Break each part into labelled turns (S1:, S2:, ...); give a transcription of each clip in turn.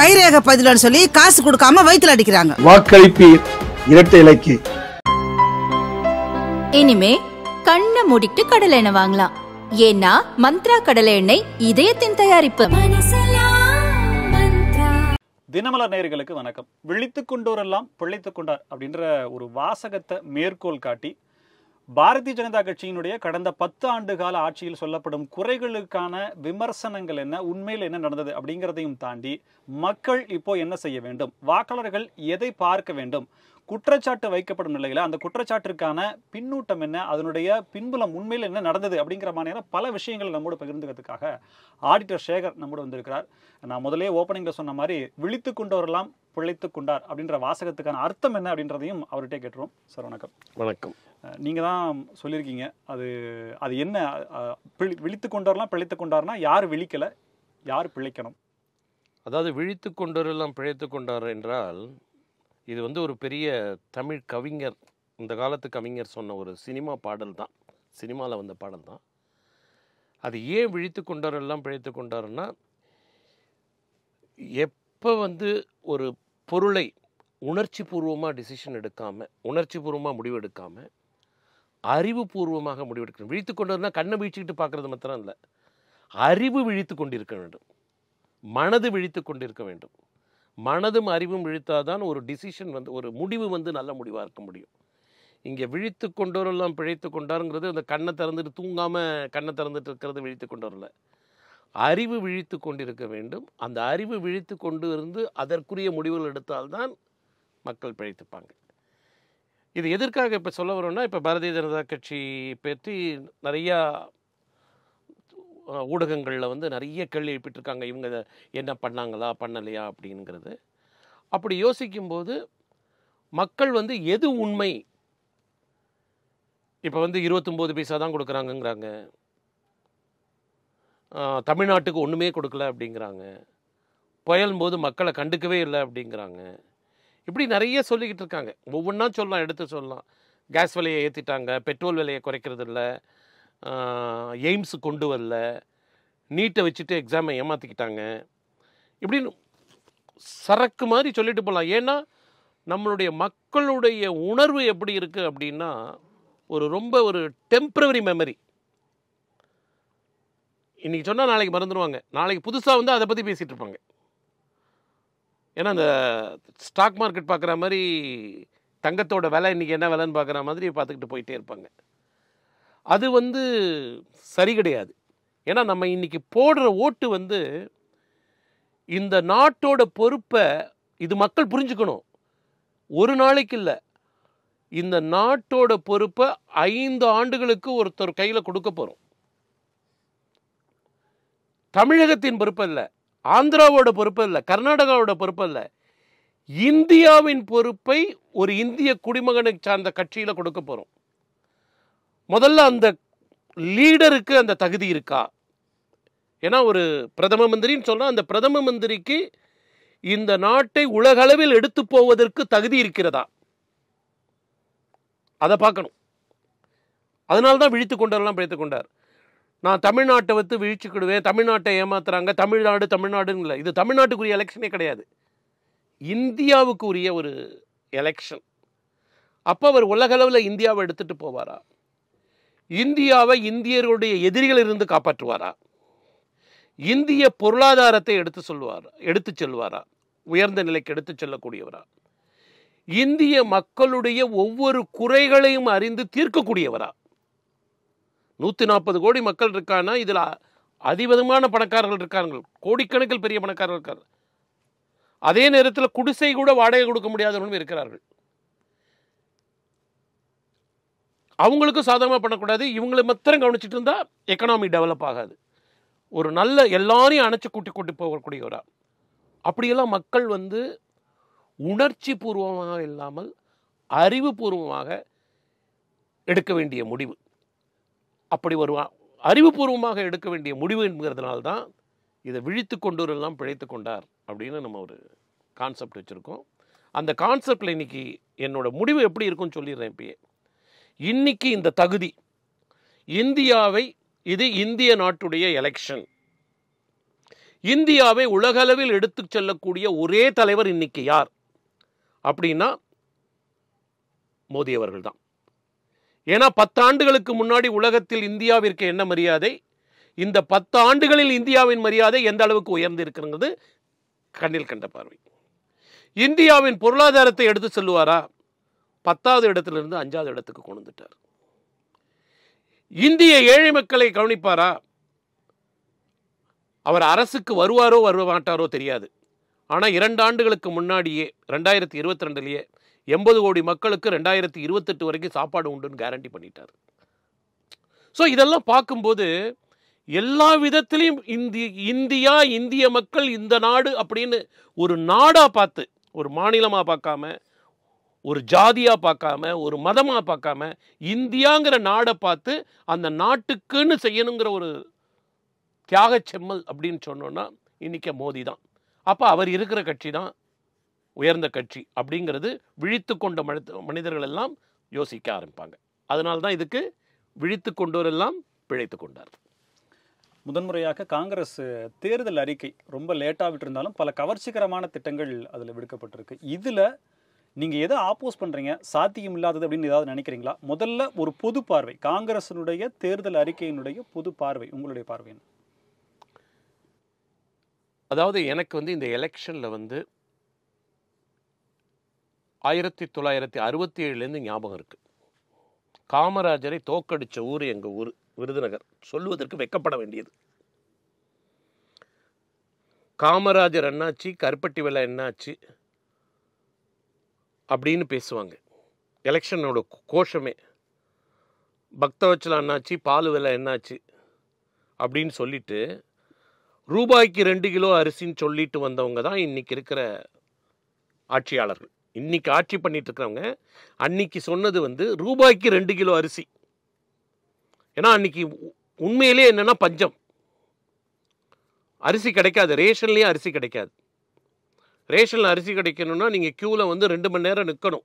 S1: கைரேக பதிலன்னு சொல்லி காசு கொடுக்காம வயிற்றுல அடிக்கிறாங்க
S2: வாக்களிப்பு இரட்டை இலக்கு
S1: இனிமே கண்ணை மூடிட்டு கடலை எண்ணெய் வாங்கலாம் ஏன்னா மந்த்ரா கடலை எண்ணெய் இதயத்தின் தயாரிப்பு தினமலர் நேர்களுக்கு வணக்கம் விழித்து கொண்டோரெல்லாம் பிழைத்து கொண்டார் அப்படின்ற ஒரு வாசகத்தை மேற்கோள் காட்டி பாரதிய ஜனதா கட்சியினுடைய கடந்த பத்து ஆண்டு கால ஆட்சியில் சொல்லப்படும் குறைகளுக்கான விமர்சனங்கள் என்ன உண்மையில் என்ன நடந்தது அப்படிங்கிறதையும் தாண்டி மக்கள் இப்போ என்ன செய்ய வேண்டும் வாக்காளர்கள் எதை பார்க்க வேண்டும் குற்றச்சாட்டு வைக்கப்படும் நிலையில் அந்த குற்றச்சாட்டிற்கான பின்னூட்டம் என்ன அதனுடைய பின்புலம் உண்மையில் என்ன நடந்தது அப்படிங்கிற மாதிரியான பல விஷயங்கள் நம்மோடு பகிர்ந்துக்கிறதுக்காக ஆடிட்டர் சேகர் நம்மோடு வந்திருக்கிறார் நான் முதலே ஓப்பனிங்கில் சொன்ன மாதிரி விழித்து கொண்டவரெல்லாம் பிழைத்து கொண்டார் அப்படின்ற வாசகத்துக்கான அர்த்தம் என்ன அப்படின்றதையும் அவர்கிட்ட கேட்டுரும் சார் வணக்கம் வணக்கம் நீங்கள் தான் சொல்லியிருக்கீங்க அது அது என்ன விழித்து கொண்டவரெலாம் பிழைத்து கொண்டார்னா யார் விழிக்கலை யார் பிழைக்கணும் அதாவது விழித்து
S2: கொண்டவரெல்லாம் பிழைத்து கொண்டார் என்றால் இது வந்து ஒரு பெரிய தமிழ் கவிஞர் இந்த காலத்து கவிஞர் சொன்ன ஒரு சினிமா பாடல் தான் சினிமாவில் வந்த பாடல் தான் அது ஏன் விழித்து கொண்டாரெல்லாம் பிழைத்து கொண்டாருன்னா எப்போ வந்து ஒரு பொருளை உணர்ச்சி பூர்வமாக டிசிஷன் எடுக்காமல் உணர்ச்சி பூர்வமாக முடிவெடுக்காமல் அறிவுபூர்வமாக முடிவெடுக்கணும் விழித்து கொண்டு வந்தால் கண்ணை வீழ்ச்சிக்கிட்டு பார்க்குறது மாத்திரம் இல்லை அறிவு விழித்து கொண்டிருக்க வேண்டும் மனது விழித்து கொண்டிருக்க வேண்டும் மனதும் அறிவும் விழித்தாதான் ஒரு டிசிஷன் வந்து ஒரு முடிவு வந்து நல்ல முடிவாக இருக்க முடியும் இங்கே விழித்து கொண்டோரெல்லாம் பிழைத்து கொண்டாருங்கிறது அந்த கண்ணை திறந்துட்டு தூங்காமல் கண்ணை திறந்துட்டு இருக்கிறது விழித்து கொண்டோரில் அறிவு விழித்து கொண்டிருக்க வேண்டும் அந்த அறிவு விழித்து கொண்டு இருந்து அதற்குரிய முடிவுகள் எடுத்தால்தான் மக்கள் பிழைத்துப்பாங்க இது எதற்காக இப்போ சொல்ல வரோம்னா இப்போ பாரதிய ஜனதா கட்சி பற்றி நிறையா ஊடகங்களில் வந்து நிறைய கேள்வி எழுப்பிட்டுருக்காங்க இவங்க என்ன பண்ணாங்களா பண்ணலையா அப்படிங்கிறது அப்படி யோசிக்கும்போது மக்கள் வந்து எது உண்மை இப்போ வந்து இருபத்தொம்போது பைசா தான் கொடுக்குறாங்கங்கிறாங்க தமிழ்நாட்டுக்கு ஒன்றுமே கொடுக்கல அப்படிங்கிறாங்க புயலும் போது மக்களை கண்டுக்கவே இல்லை அப்படிங்கிறாங்க இப்படி நிறைய சொல்லிக்கிட்டு இருக்காங்க ஒவ்வொன்றா சொல்லலாம் எடுத்து சொல்லலாம் கேஸ் விலையை ஏற்றிட்டாங்க பெட்ரோல் விலையை குறைக்கிறது இல்லை எய்ம்ஸு கொண்டு வரல நீட்டை வச்சுட்டு எக்ஸாமை ஏமாற்றிக்கிட்டாங்க இப்படின்னு சரக்கு மாதிரி சொல்லிட்டு போகலாம் ஏன்னா நம்மளுடைய மக்களுடைய உணர்வு எப்படி இருக்குது அப்படின்னா ஒரு ரொம்ப ஒரு டெம்ப்ரவரி மெமரி இன்றைக்கி சொன்னால் நாளைக்கு மறந்துடுவாங்க நாளைக்கு புதுசாக வந்து அதை பற்றி பேசிகிட்டு இருப்பாங்க ஏன்னா அந்த ஸ்டாக் மார்க்கெட் பார்க்குற மாதிரி தங்கத்தோட விலை இன்றைக்கி என்ன விலைன்னு பார்க்குற மாதிரி பார்த்துக்கிட்டு போயிட்டே இருப்பாங்க அது வந்து சரி கிடையாது ஏன்னா நம்ம இன்றைக்கி போடுற ஓட்டு வந்து இந்த நாட்டோட பொறுப்பை இது மக்கள் புரிஞ்சுக்கணும் ஒரு நாளைக்கு இல்லை இந்த நாட்டோட பொறுப்பை ஐந்து ஆண்டுகளுக்கு ஒருத்தர் கையில் கொடுக்க போகிறோம் தமிழகத்தின் பொறுப்பு இல்லை ஆந்திராவோட பொறுப்பு இல்லை கர்நாடகாவோட பொறுப்பு இல்லை இந்தியாவின் பொறுப்பை ஒரு இந்திய குடிமகனை சார்ந்த கட்சியில் கொடுக்க போகிறோம் முதல்ல அந்த லீடருக்கு அந்த தகுதி இருக்கா ஏன்னா ஒரு பிரதம மந்திரின்னு சொன்னால் அந்த பிரதம மந்திரிக்கு இந்த நாட்டை உலகளவில் எடுத்து போவதற்கு தகுதி இருக்கிறதா அதை பார்க்கணும் அதனால தான் விழித்து கொண்டாரெல்லாம் பிழைத்து கொண்டார் நான் தமிழ்நாட்டை வந்து வீழ்ச்சிக்கிடுவேன் தமிழ்நாட்டை ஏமாத்துறாங்க தமிழ்நாடு தமிழ்நாடுன்னு இல்லை இது தமிழ்நாட்டுக்குரிய எலெக்ஷனே கிடையாது இந்தியாவுக்குரிய ஒரு எலெக்ஷன் அப்போ அவர் உலகளவில் இந்தியாவை எடுத்துகிட்டு போவாரா இந்தியாவை இந்தியர்களுடைய எதிரிகளிலிருந்து காப்பாற்றுவாரா இந்திய பொருளாதாரத்தை எடுத்து சொல்வார் எடுத்து செல்வாரா உயர்ந்த நிலைக்கு எடுத்து செல்லக்கூடியவரா இந்திய மக்களுடைய ஒவ்வொரு குறைகளையும் அறிந்து தீர்க்கக்கூடியவரா நூற்றி நாற்பது கோடி மக்கள் இருக்கான்னா இதில் அதிபதமான பணக்காரர்கள் இருக்கார்கள் கோடிக்கணக்கில் பெரிய பணக்காரர்கள் இருக்கார் அதே நேரத்தில் குடிசை கூட வாடகை கொடுக்க முடியாதவர்களும் இருக்கிறார்கள் அவங்களுக்கும் சாதகமாக பண்ணக்கூடாது இவங்களை மாத்திரம் கவனிச்சிட்டு இருந்தால் எக்கனாமி டெவலப் ஆகாது ஒரு நல்ல எல்லாரையும் அணைச்சி கூட்டி கூட்டி போகக்கூடியவராக அப்படியெல்லாம் மக்கள் வந்து உணர்ச்சி பூர்வமாக இல்லாமல் அறிவுபூர்வமாக எடுக்க வேண்டிய முடிவு அப்படி ஒரு அறிவுபூர்வமாக எடுக்க வேண்டிய முடிவு என்கிறதுனால்தான் இதை விழித்து கொண்டோரெல்லாம் பிழைத்து கொண்டார் அப்படின்னு நம்ம ஒரு கான்செப்ட் வச்சுருக்கோம் அந்த கான்செப்டில் இன்றைக்கி என்னோடய முடிவு எப்படி இருக்கும்னு சொல்லிடுறேன் இப்பயே இன்றைக்கி இந்த தகுதி இந்தியாவை இது இந்திய நாட்டுடைய எலெக்ஷன் இந்தியாவை உலகளவில் எடுத்து செல்லக்கூடிய ஒரே தலைவர் இன்றைக்கி யார் அப்படின்னா மோடி அவர்கள் தான் ஏன்னா பத்தாண்டுகளுக்கு முன்னாடி உலகத்தில் இந்தியாவிற்கு என்ன மரியாதை இந்த பத்து ஆண்டுகளில் இந்தியாவின் மரியாதை எந்த அளவுக்கு உயர்ந்து இருக்கிறது கண்ணில் கண்ட பார்வை இந்தியாவின் பொருளாதாரத்தை எடுத்து செல்லுவாரா பத்தாவது இடத்திலிருந்து அஞ்சாவது இடத்துக்கு கொண்டு வந்துட்டார் இந்திய ஏழை மக்களை கவனிப்பாரா அவர் அரசுக்கு வருவாரோ வர மாட்டாரோ தெரியாது ஆனால் இரண்டு ஆண்டுகளுக்கு முன்னாடியே ரெண்டாயிரத்தி இருபத்தி ரெண்டுலேயே எண்பது கோடி மக்களுக்கு ரெண்டாயிரத்தி இருபத்தெட்டு வரைக்கும் சாப்பாடு உண்டுன்னு கேரண்டி பண்ணிட்டார் ஸோ இதெல்லாம் பார்க்கும்போது எல்லா விதத்திலையும் இந்தி இந்தியா இந்திய மக்கள் இந்த நாடு அப்படின்னு ஒரு நாடாக பார்த்து ஒரு மாநிலமாக பார்க்காம ஒரு ஜாதியாக பார்க்காம ஒரு மதமாக பார்க்காம இந்தியாங்கிற நாடை பார்த்து அந்த நாட்டுக்குன்னு செய்யணுங்கிற ஒரு தியாக செம்மல் அப்படின்னு சொன்னோன்னா இன்றைக்கி மோடி தான் அப்போ அவர் இருக்கிற கட்சி தான் உயர்ந்த கட்சி அப்படிங்கிறது விழித்து கொண்ட மனிதர்கள் எல்லாம் யோசிக்க ஆரம்பிப்பாங்க அதனால தான் இதுக்கு விழித்து கொண்டோரெல்லாம் பிழைத்து கொண்டார்
S1: முதன்முறையாக காங்கிரஸ் தேர்தல் அறிக்கை ரொம்ப லேட்டாக விட்டிருந்தாலும் பல கவர்ச்சிகரமான திட்டங்கள் அதில் விடுக்கப்பட்டிருக்கு இதில் நீங்கள் எதை ஆப்போஸ் பண்ணுறீங்க சாத்தியம் இல்லாதது அப்படின்னு ஏதாவது நினைக்கிறீங்களா முதல்ல ஒரு பொது பார்வை காங்கிரஸினுடைய தேர்தல் அறிக்கையினுடைய பொது பார்வை உங்களுடைய பார்வை
S2: அதாவது எனக்கு வந்து இந்த எலெக்ஷனில் வந்து ஆயிரத்தி தொள்ளாயிரத்தி அறுபத்தி ஏழுலேருந்து ஞாபகம் இருக்குது காமராஜரை தோக்கடித்த ஊர் எங்கள் ஊர் விருதுநகர் சொல்லுவதற்கு வெக்கப்பட வேண்டியது காமராஜர் என்னாச்சு கருப்பட்டி விலை என்னாச்சு அப்படின்னு பேசுவாங்க எலெக்ஷனோட கோஷமே பக்தவச்சலம் என்னாச்சு பால் விலை என்னாச்சு அப்படின்னு சொல்லிட்டு ரூபாய்க்கு ரெண்டு கிலோ அரிசின்னு சொல்லிட்டு வந்தவங்க தான் இன்றைக்கி இருக்கிற ஆட்சியாளர்கள் இன்றைக்கி ஆட்சி பண்ணிகிட்டு இருக்கிறவங்க அன்னைக்கு சொன்னது வந்து ரூபாய்க்கு ரெண்டு கிலோ அரிசி ஏன்னா அன்றைக்கி உண்மையிலே என்னென்னா பஞ்சம் அரிசி கிடைக்காது ரேஷன்லேயும் அரிசி கிடைக்காது ரேஷனில் அரிசி கிடைக்கணும்னா நீங்கள் க்யூவில் வந்து ரெண்டு மணி நேரம் நிற்கணும்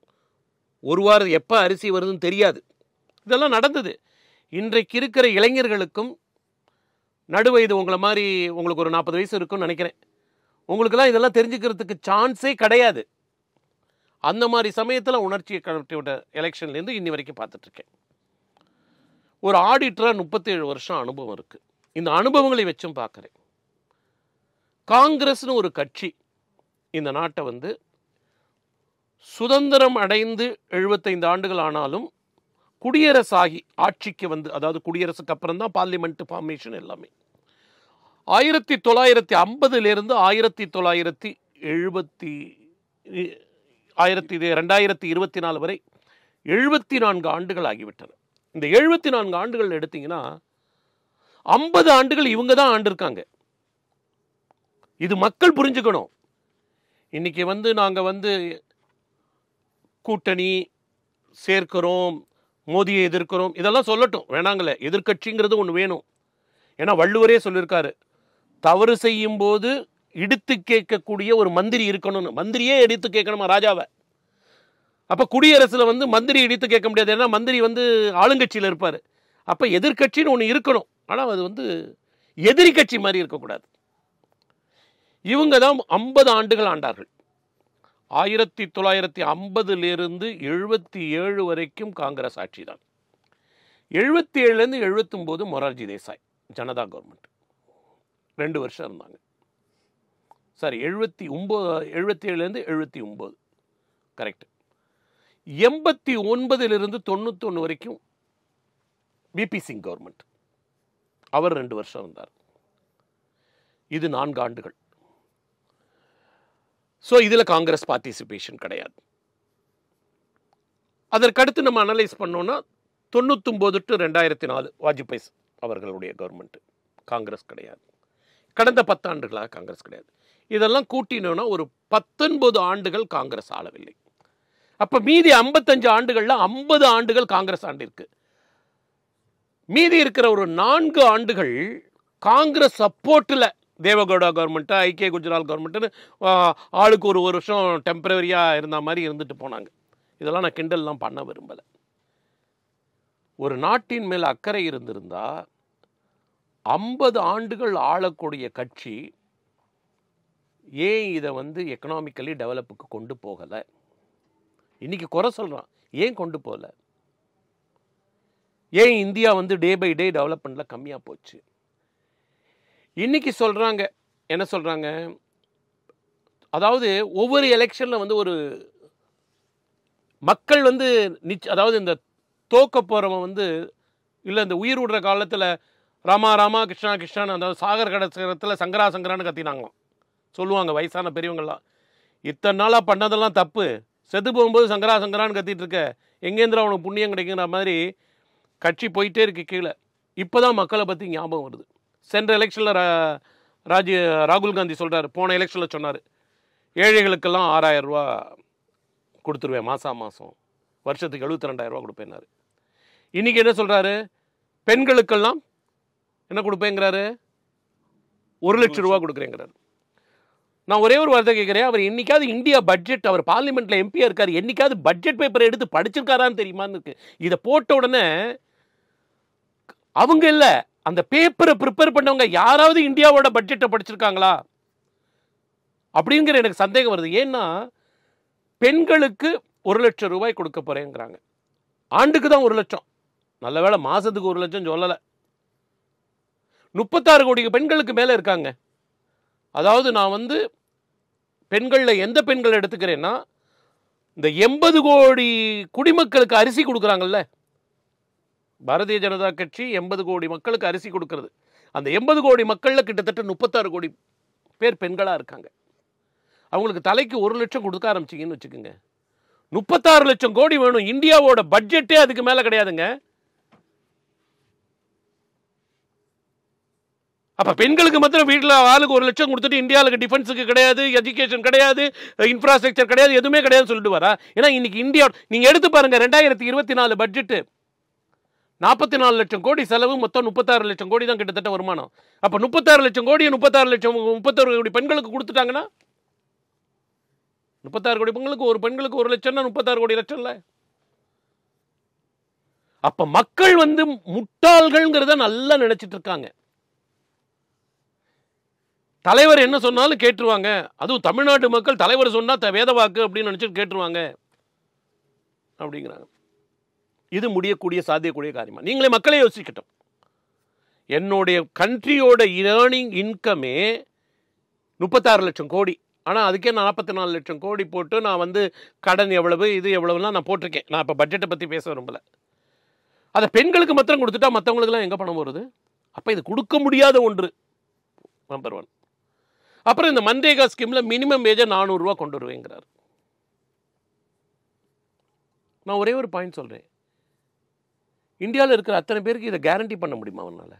S2: ஒரு வாரம் எப்போ அரிசி வருதுன்னு தெரியாது இதெல்லாம் நடந்தது இன்றைக்கு இருக்கிற இளைஞர்களுக்கும் நடுவயது உங்களை மாதிரி உங்களுக்கு ஒரு நாற்பது வயசு இருக்குன்னு நினைக்கிறேன் உங்களுக்கெல்லாம் இதெல்லாம் தெரிஞ்சுக்கிறதுக்கு சான்ஸே கிடையாது அந்த மாதிரி சமயத்தில் உணர்ச்சியை விட்ட எலெக்ஷன்லேருந்து இன்னி வரைக்கும் பார்த்துட்ருக்கேன் ஒரு ஆடிட்டராக முப்பத்தேழு வருஷம் அனுபவம் இருக்குது இந்த அனுபவங்களை வச்சும் பார்க்குறேன் காங்கிரஸ்னு ஒரு கட்சி இந்த நாட்டை வந்து சுதந்திரம் அடைந்து எழுபத்தைந்து ஆண்டுகள் ஆனாலும் குடியரசாகி ஆட்சிக்கு வந்து அதாவது குடியரசுக்கு அப்புறம் தான் பார்லிமெண்ட் ஃபார்மேஷன் எல்லாமே ஆயிரத்தி தொள்ளாயிரத்தி ஐம்பதுலேருந்து ஆயிரத்தி தொள்ளாயிரத்தி எழுபத்தி ஆயிரத்தி இது ரெண்டாயிரத்தி இருபத்தி நாலு வரை எழுபத்தி நான்கு ஆண்டுகள் ஆகிவிட்டன இந்த எழுபத்தி நான்கு ஆண்டுகள் எடுத்தீங்கன்னா ஐம்பது ஆண்டுகள் இவங்க தான் ஆண்டு இருக்காங்க இது மக்கள் புரிஞ்சுக்கணும் இன்றைக்கி வந்து நாங்கள் வந்து கூட்டணி சேர்க்கிறோம் மோதியை எதிர்க்கிறோம் இதெல்லாம் சொல்லட்டும் வேணாங்களே எதிர்கட்சிங்கிறது ஒன்று வேணும் ஏன்னா வள்ளுவரே சொல்லியிருக்காரு தவறு செய்யும் போது இடித்து கேட்கக்கூடிய ஒரு மந்திரி இருக்கணும்னு மந்திரியே எடுத்து கேட்கணுமா ராஜாவை அப்போ குடியரசில் வந்து மந்திரி இடித்து கேட்க முடியாது ஏன்னா மந்திரி வந்து ஆளுங்கட்சியில் இருப்பார் அப்போ எதிர்கட்சின்னு ஒன்று இருக்கணும் ஆனால் அது வந்து எதிரி கட்சி மாதிரி இருக்கக்கூடாது இவங்க தான் ஐம்பது ஆண்டுகள் ஆண்டார்கள் ஆயிரத்தி தொள்ளாயிரத்தி ஐம்பதுலேருந்து எழுபத்தி ஏழு வரைக்கும் காங்கிரஸ் ஆட்சி தான் எழுபத்தி ஏழுலேருந்து எழுபத்தொம்போது மொரார்ஜி தேசாய் ஜனதா கவர்மெண்ட் ரெண்டு வருஷம் இருந்தாங்க சாரி எழுபத்தி ஒம்பது எழுபத்தி ஏழுலேருந்து எழுபத்தி ஒம்பது கரெக்ட் எண்பத்தி ஒன்பதுலேருந்து தொண்ணூத்தொன்று வரைக்கும் பிபி சிங் கவர்மெண்ட் அவர் ரெண்டு வருஷம் இருந்தார் இது நான்கு ஆண்டுகள் ஸோ இதில் காங்கிரஸ் பார்ட்டிசிபேஷன் கிடையாது அதற்கடுத்து நம்ம அனலைஸ் பண்ணோன்னா தொண்ணூத்தொம்பது டு ரெண்டாயிரத்தி நாலு வாஜ்பாய் அவர்களுடைய கவர்மெண்ட்டு காங்கிரஸ் கிடையாது கடந்த பத்தாண்டுகளாக காங்கிரஸ் கிடையாது இதெல்லாம் கூட்டினோன்னா ஒரு பத்தொன்பது ஆண்டுகள் காங்கிரஸ் ஆளவில்லை அப்போ மீதி ஐம்பத்தஞ்சு ஆண்டுகளில் ஐம்பது ஆண்டுகள் காங்கிரஸ் ஆண்டு மீதி இருக்கிற ஒரு நான்கு ஆண்டுகள் காங்கிரஸ் சப்போர்ட்டில் தேவகவுடா கவர்மெண்ட்டு ஐக்கிய குஜராத் கவர்மெண்ட்டுன்னு ஆளுக்கு ஒரு ஒரு வருஷம் டெம்பரவரியாக இருந்த மாதிரி இருந்துட்டு போனாங்க இதெல்லாம் நான் கிண்டல்லாம் பண்ண விரும்பலை ஒரு நாட்டின் மேல் அக்கறை இருந்திருந்தால் ஐம்பது ஆண்டுகள் ஆளக்கூடிய கட்சி ஏன் இதை வந்து எக்கனாமிக்கலி டெவலப்புக்கு கொண்டு போகலை இன்றைக்கி குறை சொல்கிறான் ஏன் கொண்டு போகல ஏன் இந்தியா வந்து டே பை டே டெவலப்மெண்ட்டில் கம்மியாக போச்சு இன்றைக்கி சொல்கிறாங்க என்ன சொல்கிறாங்க அதாவது ஒவ்வொரு எலெக்ஷனில் வந்து ஒரு மக்கள் வந்து நிச்ச அதாவது இந்த தோக்க போகிறவன் வந்து இல்லை இந்த உயிர் விடுற காலத்தில் ராமா ராமா கிருஷ்ணா கிருஷ்ணா அந்த சாகர் கிடச்சிரத்தில் சங்கரா சங்கரான்னு கத்தினாங்களாம் சொல்லுவாங்க வயசான பெரியவங்கள்லாம் இத்தனை நாளாக பண்ணதெல்லாம் தப்பு செத்து போகும்போது சங்கரா சங்கரான்னு கத்திட்டு இருக்க எங்கேந்திரா அவனுக்கு புண்ணியம் கிடைக்குங்கிற மாதிரி கட்சி போயிட்டே இருக்கு கீழே இப்போ தான் மக்களை பற்றி ஞாபகம் வருது சென்ற எலெக்ஷனில் ராஜ ராகுல் காந்தி சொல்கிறார் போன எலெக்ஷனில் சொன்னார் ஏழைகளுக்கெல்லாம் ஆறாயிரம் ரூபா கொடுத்துருவேன் மாதம் மாதம் வருஷத்துக்கு எழுபத்தி ரெண்டாயிரரூவா கொடுப்பேன்னாரு இன்றைக்கி என்ன சொல்கிறாரு பெண்களுக்கெல்லாம் என்ன கொடுப்பேங்கிறாரு ஒரு லட்சம் ரூபா கொடுக்குறேங்கிறாரு நான் ஒரே ஒரு வார்த்தை கேட்குறேன் அவர் என்னைக்காவது இந்தியா பட்ஜெட் அவர் பார்லிமெண்ட்டில் எம்பியாக இருக்கார் என்றைக்காவது பட்ஜெட் பேப்பரை எடுத்து படிச்சிருக்காரான்னு தெரியுமான்னு இருக்கு இதை போட்ட உடனே அவங்க இல்லை அந்த பேப்பரை ப்ரிப்பேர் பண்ணவங்க யாராவது இந்தியாவோட பட்ஜெட்டை படிச்சிருக்காங்களா அப்படிங்கிற எனக்கு சந்தேகம் வருது ஏன்னா பெண்களுக்கு ஒரு லட்சம் ரூபாய் கொடுக்க போகிறேங்கிறாங்க ஆண்டுக்கு தான் ஒரு லட்சம் நல்ல வேலை மாதத்துக்கு ஒரு லட்சம் சொல்லலை முப்பத்தாறு கோடி பெண்களுக்கு மேலே இருக்காங்க அதாவது நான் வந்து பெண்களில் எந்த பெண்கள் எடுத்துக்கிறேன்னா இந்த எண்பது கோடி குடிமக்களுக்கு அரிசி கொடுக்குறாங்கல்ல பாரதிய ஜனதா கட்சி எண்பது கோடி மக்களுக்கு அரிசி கொடுக்கறது அந்த எண்பது கோடி மக்களில் கிட்டத்தட்ட முப்பத்தாறு கோடி பேர் பெண்களாக இருக்காங்க அவங்களுக்கு தலைக்கு ஒரு லட்சம் கொடுக்க ஆரம்பிச்சிங்கன்னு வச்சுக்கோங்க முப்பத்தாறு லட்சம் கோடி வேணும் இந்தியாவோட பட்ஜெட்டே அதுக்கு மேலே கிடையாதுங்க அப்போ பெண்களுக்கு மாத்திரம் வீட்டில் ஆளுக்கு ஒரு லட்சம் கொடுத்துட்டு இந்தியாவுக்கு டிஃபென்ஸுக்கு கிடையாது எஜுகேஷன் கிடையாது இன்ஃப்ராஸ்ட்ரக்சர் கிடையாது எதுவுமே கிடையாதுன்னு சொல்லிட்டு வரா ஏன்னா இன்னைக்கு இந்தியா நீங்கள் எடுத்து பாருங்கள் ரெண்டாயிரத்தி இருபத்தி நாலு பட்ஜெட்டு நாற்பத்தி நாலு லட்சம் கோடி செலவு மொத்தம் முப்பத்தாறு லட்சம் கோடி தான் கிட்டத்தட்ட வருமானம் அப்போ முப்பத்தாறு லட்சம் கோடி முப்பத்தாறு லட்சம் முப்பத்தாறு கோடி பெண்களுக்கு கொடுத்துட்டாங்கன்னா முப்பத்தாறு கோடி பெண்களுக்கு ஒரு பெண்களுக்கு ஒரு லட்சம்னா முப்பத்தாறு கோடி லட்சம் இல்லை அப்போ மக்கள் வந்து முட்டாள்கள்ங்கிறத நல்லா நினச்சிட்டு இருக்காங்க தலைவர் என்ன சொன்னாலும் கேட்டுருவாங்க அதுவும் தமிழ்நாட்டு மக்கள் தலைவர் சொன்னால் வேதவாக்கு அப்படின்னு நினச்சிட்டு கேட்டுருவாங்க அப்படிங்கிறாங்க இது முடியக்கூடிய சாத்தியக்கூடிய காரியமாக நீங்களே மக்களே யோசிக்கட்டும் என்னுடைய கண்ட்ரியோட ஏர்னிங் இன்கமே முப்பத்தாறு லட்சம் கோடி ஆனால் அதுக்கே நாற்பத்தி நாலு லட்சம் கோடி போட்டு நான் வந்து கடன் எவ்வளவு இது எவ்வளவுலாம் நான் போட்டிருக்கேன் நான் இப்போ பட்ஜெட்டை பற்றி பேச விரும்பல அதை பெண்களுக்கு மாத்திரம் கொடுத்துட்டா மற்றவங்களுக்குலாம் எங்கே பணம் வருது அப்போ இது கொடுக்க முடியாத ஒன்று நம்பர் ஒன் அப்புறம் இந்த மன்ரேகா ஸ்கீமில் மினிமம் வேஜை நானூறுரூவா கொண்டு வருவேங்கிறார் நான் ஒரே ஒரு பாயிண்ட் சொல்கிறேன் இந்தியாவில் இருக்கிற அத்தனை பேருக்கு இதை கேரண்டி பண்ண முடியுமா அவனால்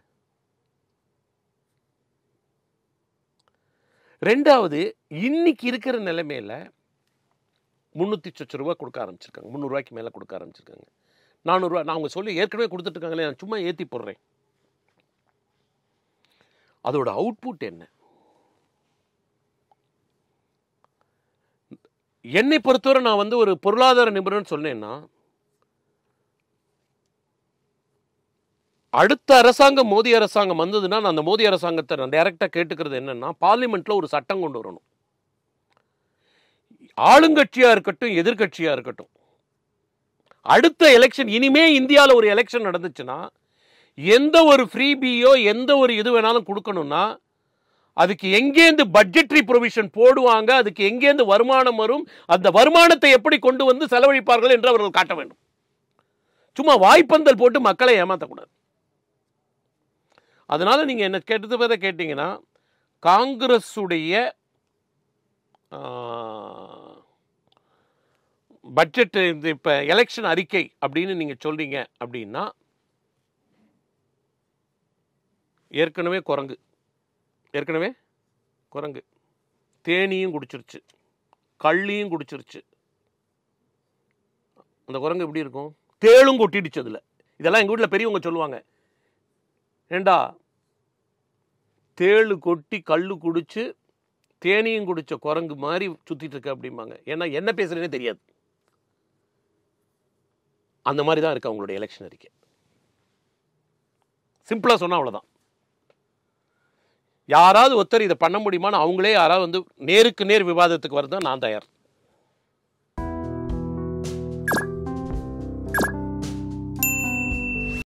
S2: ரெண்டாவது இன்னைக்கு இருக்கிற நிலைமையில் முந்நூற்றி சொச்ச ரூபா கொடுக்க ஆரம்பிச்சிருக்காங்க முந்நூறுரூவாய்க்கு மேலே கொடுக்க ஆரம்பிச்சிருக்காங்க நானூறுரூவா நான் அவங்க சொல்லி ஏற்கனவே கொடுத்துட்ருக்காங்களே நான் சும்மா ஏற்றி போடுறேன் அதோட அவுட்புட் என்ன என்னை பொறுத்தவரை நான் வந்து ஒரு பொருளாதார நிபுணர்னு சொன்னேன்னா அடுத்த அரசாங்கம் மோடி அரசாங்கம் வந்ததுன்னா நான் அந்த மோடி அரசாங்கத்தை நான் டைரெக்டாக கேட்டுக்கிறது என்னன்னா பார்லிமெண்ட்டில் ஒரு சட்டம் கொண்டு வரணும் ஆளுங்கட்சியாக இருக்கட்டும் எதிர்கட்சியா இருக்கட்டும் அடுத்த எலெக்ஷன் இனிமே இந்தியாவில் ஒரு எலெக்ஷன் நடந்துச்சுன்னா எந்த ஒரு ஃப்ரீபியோ எந்த ஒரு இது வேணாலும் கொடுக்கணும்னா அதுக்கு எங்கேருந்து பட்ஜெட்ரி ப்ரொவிஷன் போடுவாங்க அதுக்கு எங்கேருந்து வருமானம் வரும் அந்த வருமானத்தை எப்படி கொண்டு வந்து செலவழிப்பார்கள் என்று அவர்கள் காட்ட வேண்டும் சும்மா வாய்ப்பந்தல் போட்டு மக்களை ஏமாற்றக்கூடாது அதனால் நீங்கள் என்ன கேட்டது விதை கேட்டிங்கன்னா காங்கிரஸுடைய பட்ஜெட் இந்த இப்போ எலெக்ஷன் அறிக்கை அப்படின்னு நீங்கள் சொல்கிறீங்க அப்படின்னா ஏற்கனவே குரங்கு ஏற்கனவே குரங்கு தேனியும் குடிச்சிருச்சு கள்ளியும் குடிச்சிருச்சு அந்த குரங்கு எப்படி இருக்கும் தேளும் கொட்டிடுச்சு அதில் இதெல்லாம் எங்கள் வீட்டில் பெரியவங்க சொல்லுவாங்க ஏண்டா தேள் கொட்டி கல் குடிச்சு தேனியும் குடித்த குரங்கு மாதிரி சுற்றிட்டு இருக்க அப்படிம்பாங்க ஏன்னா என்ன பேசுகிறேனே தெரியாது அந்த மாதிரி தான் இருக்குது அவங்களுடைய எலெக்ஷன் அறிக்கை சிம்பிளாக சொன்னால் அவ்வளோதான் யாராவது ஒருத்தர் இதை பண்ண முடியுமான்னு அவங்களே யாராவது வந்து நேருக்கு நேர் விவாதத்துக்கு வரதான் நான் தயார்